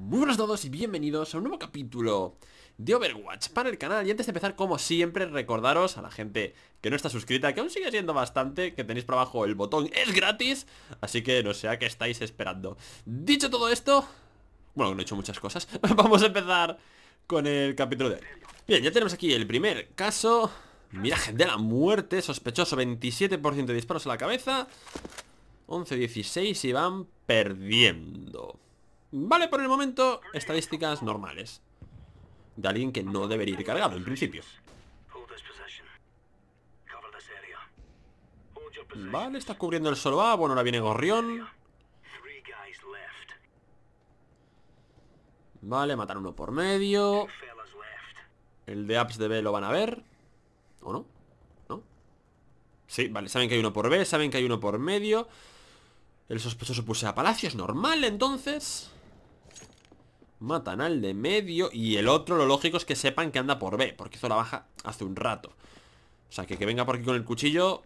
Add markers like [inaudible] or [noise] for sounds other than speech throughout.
Muy buenas todos y bienvenidos a un nuevo capítulo de Overwatch para el canal Y antes de empezar, como siempre, recordaros a la gente que no está suscrita Que aún sigue siendo bastante, que tenéis por abajo el botón ¡Es gratis! Así que no sé a qué estáis esperando Dicho todo esto, bueno, no he hecho muchas cosas [laughs] Vamos a empezar con el capítulo de Bien, ya tenemos aquí el primer caso Miraje de la muerte, sospechoso, 27% de disparos a la cabeza 11-16 y van perdiendo Vale por el momento estadísticas normales. De alguien que no debería ir cargado, en principio. Vale, está cubriendo el solo A. Bueno, ahora viene Gorrión. Vale, matar uno por medio. El de apps de B lo van a ver. ¿O no? ¿No? Sí, vale, saben que hay uno por B, saben que hay uno por medio. El sospechoso puse a Palacio, es normal entonces. Matan al de medio Y el otro lo lógico es que sepan que anda por B Porque hizo la baja hace un rato O sea, que que venga por aquí con el cuchillo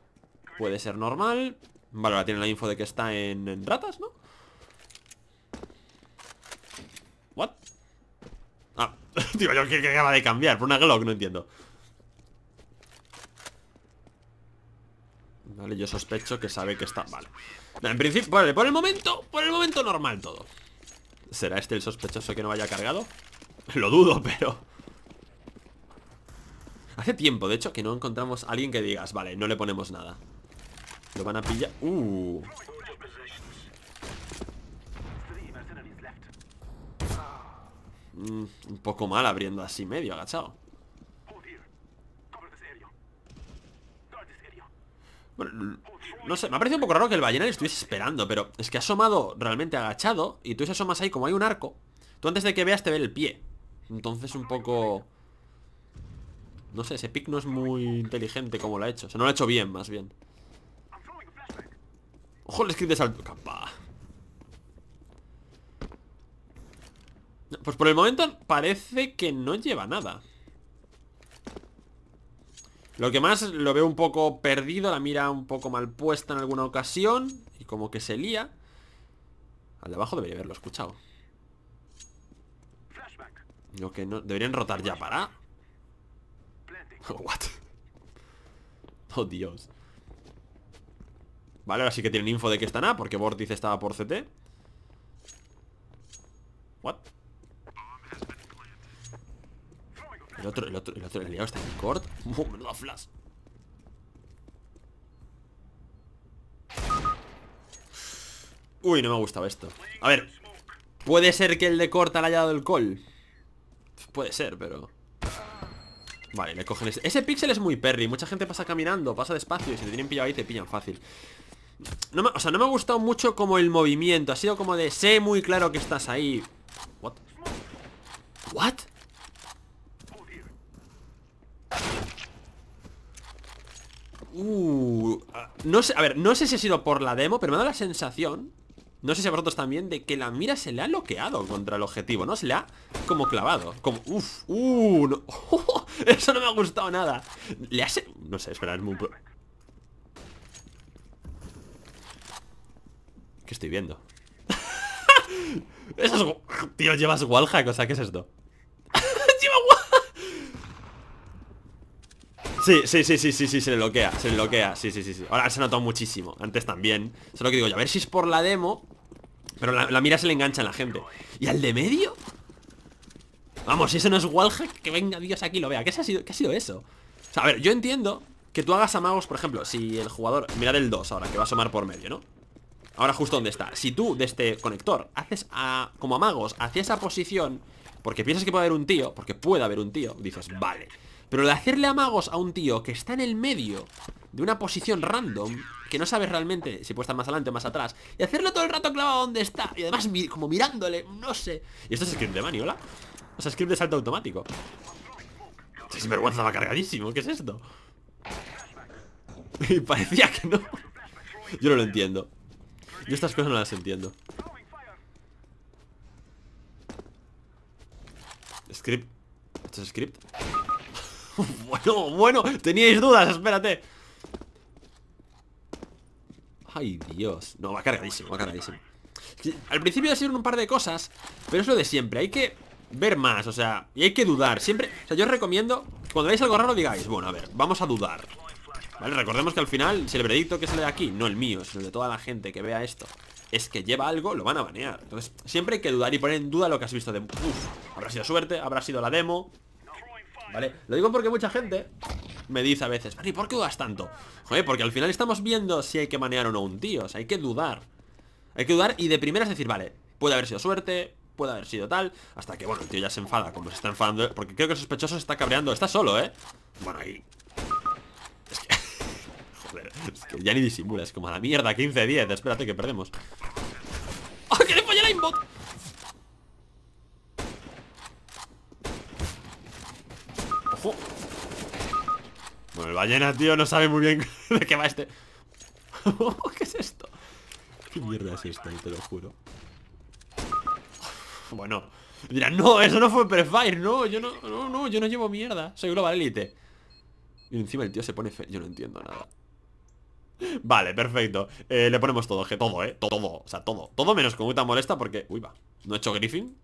Puede ser normal Vale, ahora tiene la info de que está en, ratas, ¿no? ¿What? Ah, [laughs] tío, yo creo que acaba de cambiar Por una Glock, no entiendo Vale, yo sospecho que sabe que está... Vale. En principio, vale, por el momento, por el momento normal todo. ¿Será este el sospechoso que no haya cargado? Lo dudo, [laughs] pero... Hace tiempo, de hecho, que no encontramos a alguien que digas Vale, no le ponemos nada Lo van a pillar... ¡Uh! Mm, un poco mal abriendo así medio, agachado Bueno, no sé, me ha parecido un poco raro que el ballena le estuviese esperando Pero es que ha asomado realmente agachado Y tú se asomas ahí como hay un arco Tú antes de que veas te ve el pie Entonces un poco... No sé, ese pick no es muy inteligente como lo ha hecho O sea, no lo ha hecho bien, más bien Ojo el script de salto Pues por el momento parece que no lleva nada lo que más lo veo un poco perdido, la mira un poco mal puesta en alguna ocasión y como que se lía. Al de abajo debería haberlo escuchado. Lo que no... Deberían rotar ya para... Oh, [laughs] what? Oh, Dios. Vale, ahora sí que tienen info de que están A, porque Vortice estaba por CT. What? El otro, el otro, el otro, aliado está en el court. lo [laughs] flash. Uy, no me ha gustado esto. A ver, puede ser que el de corta le haya dado el call. Puede ser, pero... Vale, le cogen ese... Ese pixel es muy perry. Mucha gente pasa caminando, pasa despacio y si te tienen pillado ahí te pillan fácil. O sea, no me ha gustado mucho como el movimiento. Ha sido como de sé muy claro que estás ahí. What? What? Uh, no sé, a ver, no sé si ha sido por la demo, pero me da la sensación No sé si a vosotros también De que la mira se le ha bloqueado contra el objetivo, ¿no? Se le ha como clavado Como, uff, uh, [laughs] Eso no me ha gustado nada Le hace, no sé, esperar es muy... ¿Qué estoy viendo? [laughs] Eso es... Tío, llevas wallhack, o sea, ¿qué es esto? Sí, sí, sí, sí, sí, se le bloquea, se le bloquea, sí, sí, sí, sí. Ahora se ha notado muchísimo, antes también. Solo que digo, yo, a ver si es por la demo, pero la, mira se le engancha a la gente. ¿Y al de medio? Vamos, si ese no es wallhack, que venga Dios aquí lo vea. ¿Qué, ha, sido, ¿Qué ha sido eso? O a ver, yo entiendo que tú hagas amagos, por ejemplo, si el jugador... Mirad el 2 ahora, que va a asomar por medio, ¿no? Ahora justo donde está. Si tú, de este conector, haces a, como amagos hacia esa posición, porque piensas que puede haber un tío, porque puede haber un tío, dices, vale... Pero de hacerle amagos a un tío que está en el medio de una posición random que no sabes realmente si puesta más adelante o más atrás y hacerlo todo el rato clavado donde está y además como mirándole, no sé. Y esto es script de Mani, hola. O sea, script de salto automático. Es este vergüenza, va cargadísimo, ¿qué es esto? [laughs] y parecía que no. Yo no lo entiendo. Yo estas cosas no las entiendo. Script. ¿Esto es script? [laughs] bueno, bueno, teníais dudas, espérate Ay, Dios No, va cargadísimo, va cargadísimo Al principio ha sido un par de cosas Pero es lo de siempre, hay que ver más O sea, y hay que dudar Siempre, o sea, yo os recomiendo Cuando veáis algo raro digáis Bueno, a ver, vamos a dudar Vale, recordemos que al final Si el veredicto que sale de aquí No el mío, sino el de toda la gente que vea esto es que lleva algo, lo van a banear Entonces siempre hay que dudar y poner en duda lo que has visto de... Uf, habrá sido suerte, habrá sido la demo ¿vale? Lo digo porque mucha gente me dice a veces, ¿y ¿por qué dudas tanto? porque al final estamos viendo si hay que manear o no un tío, o sea, hay que dudar. Hay que dudar y de primera es decir, vale, puede haber sido suerte, puede haber sido tal, hasta que, bueno, el tío ya se enfada, como se está enfadando, porque creo que el sospechoso se está cabreando, está solo, ¿eh? Bueno, ahí... Es que... [laughs] es que ya ni disimula, es como a la mierda, 15-10, espérate que perdemos. ¡Ah, que le la inbox! Bueno, el ballena, tío, no sabe muy bien [laughs] de qué va este [laughs] ¿Qué es esto? ¿Qué mierda es esta? Te lo juro Bueno Dirán, no, eso no fue prefire, no, yo no, no, no, yo no llevo mierda Soy Global Elite Y encima el tío se pone fe... Yo no entiendo nada Vale, perfecto eh, Le ponemos todo, que todo, eh, todo, o sea, todo Todo menos con molesta porque, uy va No he hecho Griffin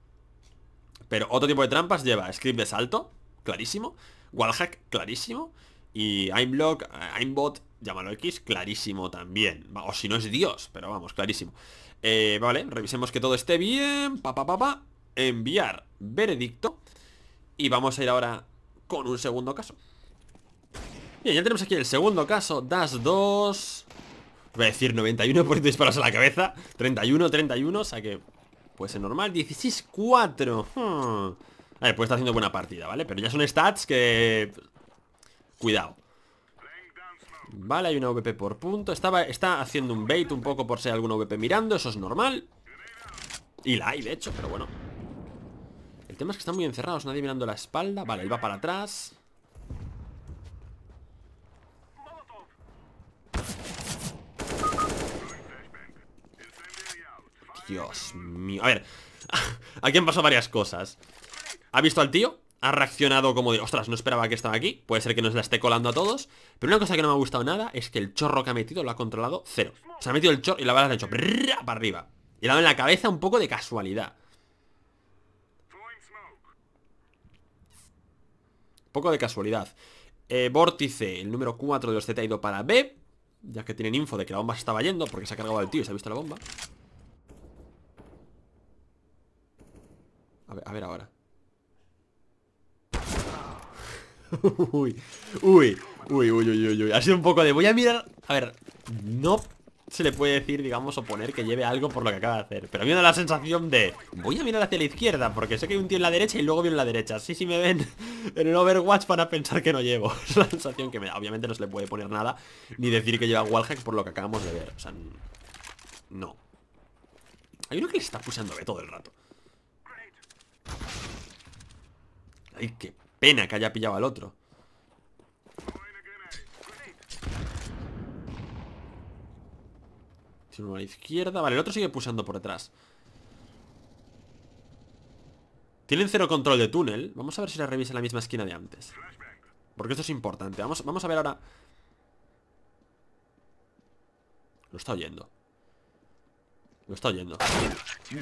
Pero otro tipo de trampas lleva script de salto clarísimo. Wallhack, clarísimo. Y Aimblock, Aimbot, llámalo X, clarísimo también. O si no es Dios, pero vamos, clarísimo. Eh, vale, revisemos que todo esté bien. Pa, pa, Enviar veredicto. Y vamos a ir ahora con un segundo caso. Bien, ya tenemos aquí el segundo caso. Das 2. Voy a decir 91% de disparos a la cabeza. 31, 31. O sea que puede ser normal. 16, 4. A pues está haciendo buena partida, ¿vale? Pero ya son stats que... Cuidado Vale, hay una VP por punto Estaba, Está haciendo un bait un poco por hay alguna VP mirando Eso es normal Y la hay, de hecho, pero bueno El tema es que están muy encerrados Nadie mirando la espalda Vale, él va para atrás Dios mío A ver, [laughs] aquí han pasado varias cosas ha visto al tío, ha reaccionado como de, ostras, no esperaba que estaba aquí, puede ser que nos la esté colando a todos, pero una cosa que no me ha gustado nada es que el chorro que ha metido lo ha controlado cero. Se ha metido el chorro y la bala se ha hecho para arriba. Y le ha dado en la cabeza un poco de casualidad. Un poco de casualidad. Eh, vórtice, el número 4 de los Z ha ido para B, ya que tienen info de que la bomba se estaba yendo porque se ha cargado al tío y se ha visto la bomba. A ver, a ver ahora. [laughs] uy, uy, uy, uy, uy, uy, Ha sido un poco de... Voy a mirar... A ver, no se le puede decir, digamos, o poner que lleve algo por lo que acaba de hacer. Pero me a mí da la sensación de... Voy a mirar hacia la izquierda, porque sé que hay un tío en la derecha y luego viene en la derecha. sí si me ven [laughs] en el Overwatch van a pensar que no llevo. [laughs] Es la sensación que me da. Obviamente no se le puede poner nada, ni decir que lleva wallhack por lo que acabamos de ver. O sea, no. Hay uno que le está puseando B todo el rato. Ay, que pena que haya pillado al otro. Tiene uno a la izquierda. Vale, el otro sigue pulsando por detrás. Tienen cero control de túnel. Vamos a ver si la revisa en la misma esquina de antes. Porque esto es importante. Vamos, vamos a ver ahora... Lo está oyendo. Lo está oyendo.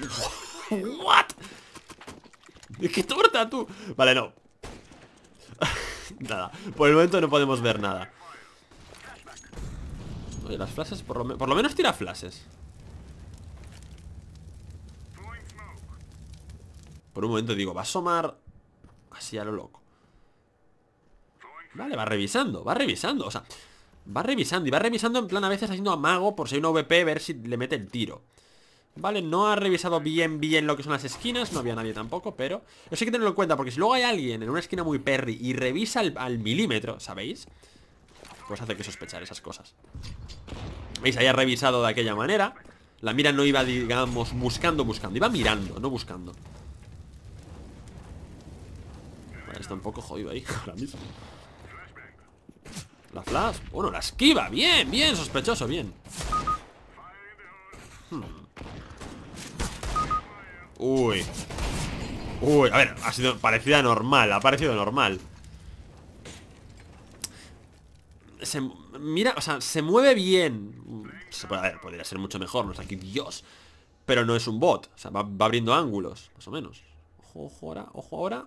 [laughs] ¿What? ¡Qué torta tú! Vale, no nada, por el momento no podemos ver nada Oye, las flashes, por lo, menos tira flashes Por un momento digo, va a asomar Así a lo loco Vale, va revisando, va revisando O sea, va revisando y va revisando en plan a veces haciendo amago por si hay una VP Ver si le mete el tiro Vale, no ha revisado bien, bien lo que son las esquinas No había nadie tampoco, pero Eso hay que tenerlo en cuenta, porque si luego hay alguien en una esquina muy perri Y revisa al, milímetro, ¿sabéis? Pues hace que sospechar esas cosas ¿Veis? Haya revisado de aquella manera La mira no iba, digamos, buscando, buscando Iba mirando, no buscando Vale, está un poco jodido ahí [laughs] ahora mismo La flash, bueno, la esquiva Bien, bien, sospechoso, bien hmm. Uy Uy, a ver, ha sido parecida normal Ha parecido normal Mira, o sea, se mueve bien A ver, podría ser mucho mejor No es aquí, Dios Pero no es un bot, o sea, va, abriendo ángulos Más o menos Ojo, ahora, ojo ahora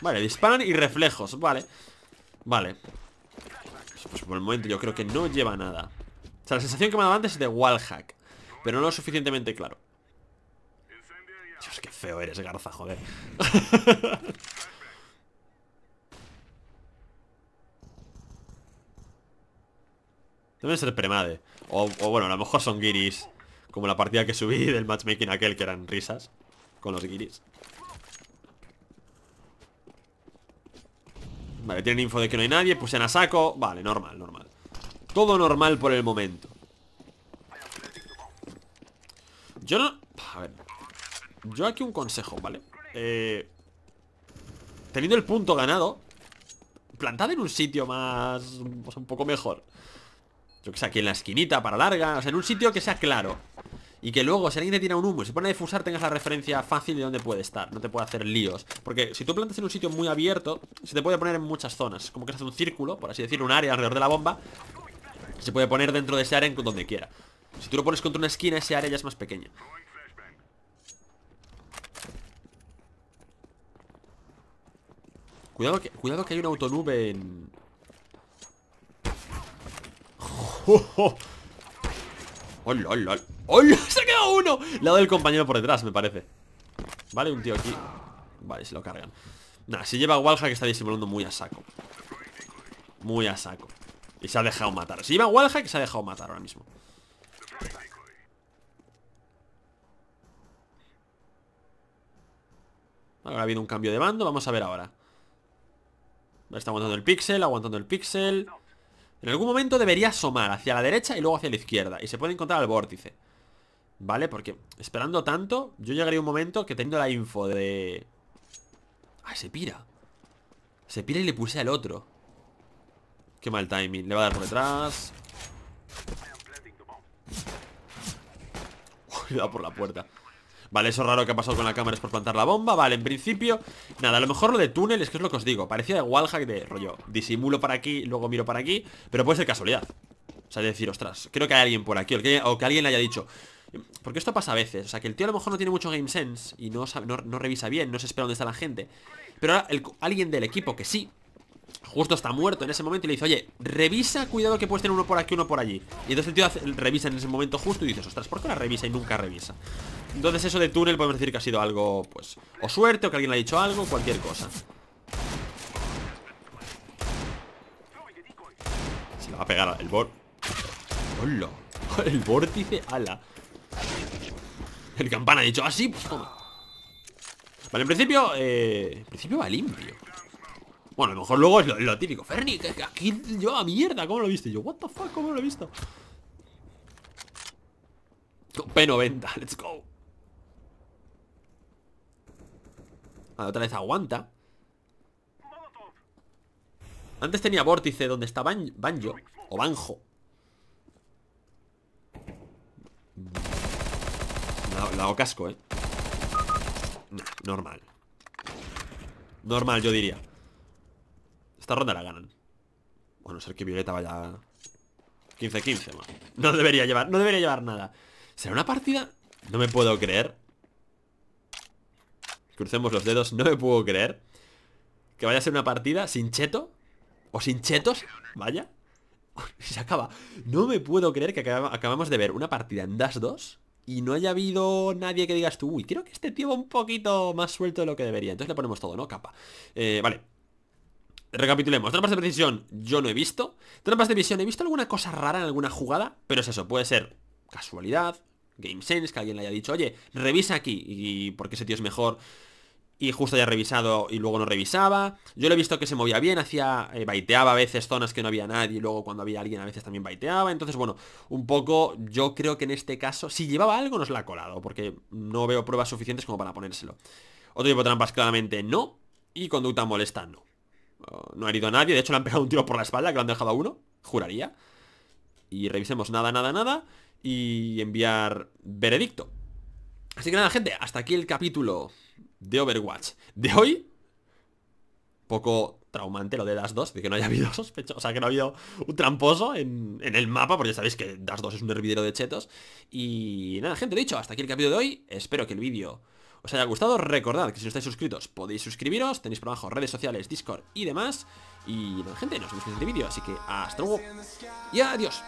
Vale, disparan y reflejos, vale Vale pues por el momento yo creo que no lleva nada o sea, la sensación que me daba antes es de wallhack Pero no lo suficientemente claro Dios, qué feo eres, Garza, joder [laughs] Deben ser premade o, bueno, a lo mejor son guiris Como la partida que subí del matchmaking aquel Que eran risas con los guiris Vale, tienen info de que no hay nadie Pues a saco, vale, normal, normal todo normal por el momento Yo no... A ver Yo aquí un consejo, ¿vale? Eh, teniendo el punto ganado Plantad en un sitio más... Pues, un poco mejor Yo que sé, aquí en la esquinita para larga O sea, en un sitio que sea claro y que luego, si alguien te tira un humo y se pone a difusar, tengas la referencia fácil de dónde puede estar. No te puede hacer líos. Porque si tú plantas en un sitio muy abierto, se te puede poner en muchas zonas. Como que hace un círculo, por así decirlo, un área alrededor de la bomba se puede poner dentro de ese área en donde quiera Si tú lo pones contra una esquina, ese área ya es más pequeña Cuidado que, cuidado que hay una autonube en... ¡Oh, [laughs] hola, hola! hola [laughs] ¡Se ha quedado uno! Lado del compañero por detrás, me parece Vale, un tío aquí Vale, se lo cargan Nada, si lleva a Walha que está disimulando muy a saco Muy a saco y se ha dejado matar Se lleva wallhack y se ha dejado matar ahora mismo Ahora ha habido un cambio de bando Vamos a ver ahora Está aguantando el pixel, aguantando el pixel En algún momento debería asomar Hacia la derecha y luego hacia la izquierda Y se puede encontrar al vórtice ¿Vale? Porque esperando tanto Yo llegaría un momento que teniendo la info de... Ah, se pira Se pira y le puse al otro Qué mal timing. Le va a dar por detrás. Cuidado [laughs] por la puerta. Vale, eso raro que ha pasado con la cámara es por plantar la bomba Vale, en principio, nada, a lo mejor lo de túnel es que es lo que os digo Parecía de wallhack de rollo Disimulo para aquí, luego miro para aquí Pero puede ser casualidad O sea, de decir, ostras, creo que hay alguien por aquí O que, alguien le haya dicho porque esto pasa a veces, o sea, que el tío a lo mejor no tiene mucho game sense Y no, no, revisa bien, no se espera dónde está la gente Pero ahora alguien del equipo que sí Justo está muerto en ese momento y le dice, oye, revisa, cuidado que puedes tener uno por aquí, uno por allí. Y entonces el tío revisa en ese momento justo y dices, ostras, ¿por qué la revisa y nunca revisa? Entonces eso de túnel podemos decir que ha sido algo, pues, o suerte, o que alguien le ha dicho algo, cualquier cosa. Se la va a pegar el bor... ¡Hola! [laughs] El vórtice ala. El campana ha dicho, así, ah, pues Vale, en principio, eh, en principio va limpio. Bueno, a lo mejor luego es lo, típico. Ferni, que, aquí yo a mierda, ¿cómo lo viste? Y yo, what the fuck, ¿cómo lo he visto? P90, let's go. Vale, otra vez aguanta. Antes tenía vórtice donde está Banjo o Banjo. La hago casco, eh. normal. Normal, yo diría. Esta ronda la ganan. A no ser que Violeta vaya 15-15 No debería llevar, no debería llevar nada ¿Será una partida? No me puedo creer Crucemos los dedos, no me puedo creer Que vaya a ser una partida sin cheto O sin chetos, vaya [laughs] Se acaba No me puedo creer que acabamos de ver una partida en das 2 Y no haya habido nadie que digas tú Uy, creo que este tío va un poquito más suelto de lo que debería Entonces le ponemos todo, ¿no? Capa eh, Vale Recapitulemos, trampas de precisión yo no he visto Trampas de visión, he visto alguna cosa rara en alguna jugada Pero es eso, puede ser casualidad Game Sense, que alguien le haya dicho Oye, revisa aquí, y porque ese tío es mejor y justo haya revisado y luego no revisaba. Yo le he visto que se movía bien, hacía, eh, baiteaba a veces zonas que no había nadie y luego cuando había alguien a veces también baiteaba. Entonces, bueno, un poco yo creo que en este caso, si llevaba algo nos la ha colado, porque no veo pruebas suficientes como para ponérselo. Otro tipo de trampas claramente no y conducta molesta no no ha herido a nadie, de hecho le han pegado un tiro por la espalda, que lo han dejado a uno, juraría. Y revisemos nada, nada, nada. Y enviar veredicto. Así que nada, gente, hasta aquí el capítulo de Overwatch de hoy. Poco traumante lo de Das 2, de que no haya [laughs] habido sospechoso, o sea, que no ha habido un tramposo en, el mapa, porque ya sabéis que Das 2 es un hervidero de chetos. Y nada, gente, dicho, hasta aquí el capítulo de hoy. Espero que el vídeo os haya gustado. Recordad que si no estáis suscritos podéis suscribiros. Tenéis por abajo redes sociales, Discord y demás. Y bueno, gente, nos vemos en el siguiente vídeo. Así que hasta luego y adiós.